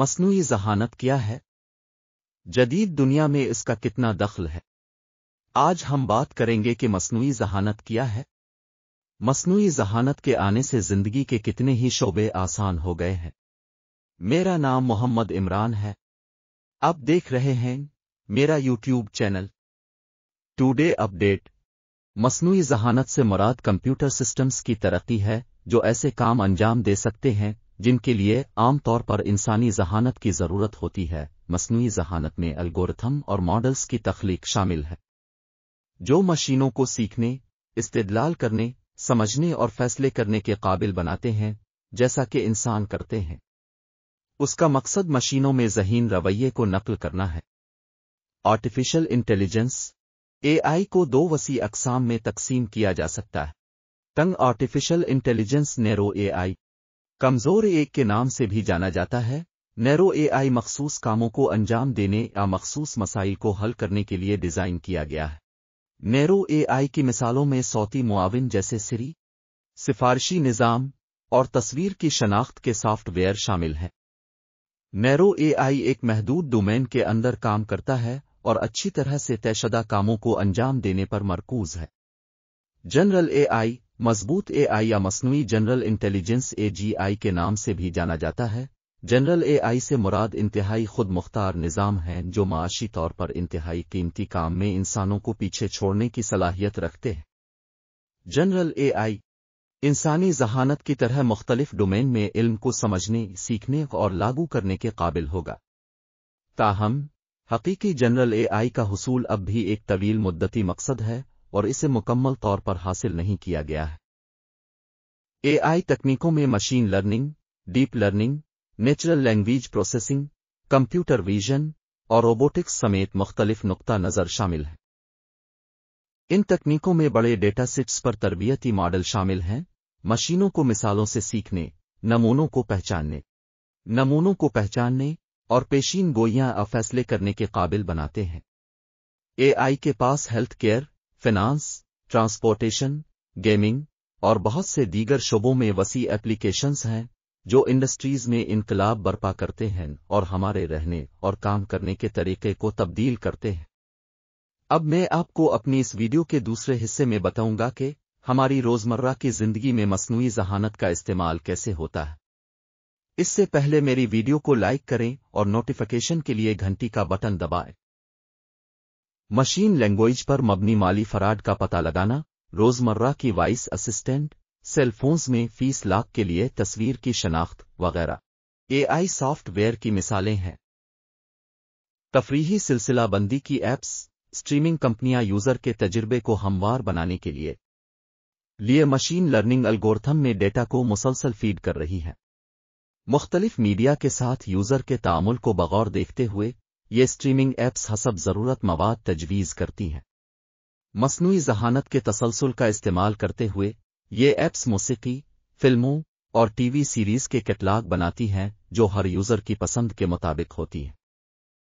मसनू जहानत क्या है जदीद दुनिया में इसका कितना दखल है आज हम बात करेंगे कि मसनू जहानत क्या है मसनू जहानत के आने से जिंदगी के कितने ही शोबे आसान हो गए हैं मेरा नाम मोहम्मद इमरान है आप देख रहे हैं मेरा यूट्यूब चैनल टूडे अपडेट मसनू जहानत से मुराद कंप्यूटर सिस्टम्स की तरक्की है जो ऐसे काम अंजाम दे सकते हैं जिनके लिए आमतौर पर इंसानी जहानत की ज़रूरत होती है मसनू जहानत में अल्गोरथम और मॉडल्स की तख्लीक शामिल है जो मशीनों को सीखने इस्तेदलाल करने समझने और फैसले करने के काबिल बनाते हैं जैसा कि इंसान करते हैं उसका मकसद मशीनों में जहीन रवैये को नकल करना है आर्टिफिशियल इंटेलिजेंस एआई को दो वसी अकसाम में तकसीम किया जा सकता है तंग आर्टिफिशियल इंटेलिजेंस नेरो एआई कमजोर एक के नाम से भी जाना जाता है नैरो एआई मखसूस कामों को अंजाम देने या मखसूस मसाइल को हल करने के लिए डिज़ाइन किया गया है नैरो एआई की मिसालों में सौती मुआविन जैसे सिरी सिफारशी निज़ाम और तस्वीर की शनाख्त के सॉफ्टवेयर शामिल हैं नैरो एआई एक महदूद डोमेन के अंदर काम करता है और अच्छी तरह से तयशदा कामों को अंजाम देने पर मरकूज है जनरल एआई मजबूत एआई या मसनू जनरल इंटेलिजेंस एजीआई के नाम से भी जाना जाता है जनरल एआई से मुराद इंतहाई खुद मुख्तार निज़ाम हैं जो माशी तौर पर इंतहाई कीमती काम में इंसानों को पीछे छोड़ने की सलाहियत रखते हैं जनरल एआई इंसानी जहानत की तरह मुख्तलिफ डोमेन में इल्म को समझने सीखने और लागू करने के काबिल होगा ताहम हकीकी जनरल एआई का हसूल अब भी एक तवील मुद्दती मकसद है और इसे मुकम्मल तौर पर हासिल नहीं किया गया है एआई तकनीकों में machine learning deep learning natural language processing computer vision और रोबोटिक्स समेत मुख्तलिफ नुकता नज़र शामिल हैं इन तकनीकों में बड़े डेटा सेट्स पर तरबियती मॉडल शामिल हैं मशीनों को मिसालों से सीखने नमूनों को पहचानने नमूनों को पहचानने और पेशीन गोइयां फैसले करने के काबिल बनाते हैं एआई के पास health care finance transportation gaming और बहुत से दीगर शोबों में वसी एप्लीकेशंस हैं जो इंडस्ट्रीज में इनकलाब बर्पा करते हैं और हमारे रहने और काम करने के तरीके को तब्दील करते हैं अब मैं आपको अपनी इस वीडियो के दूसरे हिस्से में बताऊंगा कि हमारी रोजमर्रा की जिंदगी में मसनू जहानत का इस्तेमाल कैसे होता है इससे पहले मेरी वीडियो को लाइक करें और नोटिफिकेशन के लिए घंटी का बटन दबाएं। मशीन लैंग्वेज पर मबनी माली फराड का पता लगाना रोजमर्रा की वाइस असिस्टेंट सेलफोन्स में फीस लाख के लिए तस्वीर की शनाख्त वगैरह एआई सॉफ्टवेयर की मिसालें हैं तफरीही सिलसिलाबंदी की एप्स स्ट्रीमिंग कंपनियां यूजर के तजुर्बे को हमवार बनाने के लिए लिए मशीन लर्निंग अल्गोरथम में डेटा को मुसलसल फीड कर रही हैं मुख्तलिफ मीडिया के साथ यूजर के तामुल को बगौर देखते हुए ये स्ट्रीमिंग ऐप्स हसब ज़रूरत मवाद तजवीज़ करती हैं मसनू जहानत के तसलसल का इस्तेमाल करते हुए ये ऐप्स मौसीकी फिल्मों और टीवी सीरीज़ के कैटलाग बनाती हैं जो हर यूज़र की पसंद के मुताबिक होती हैं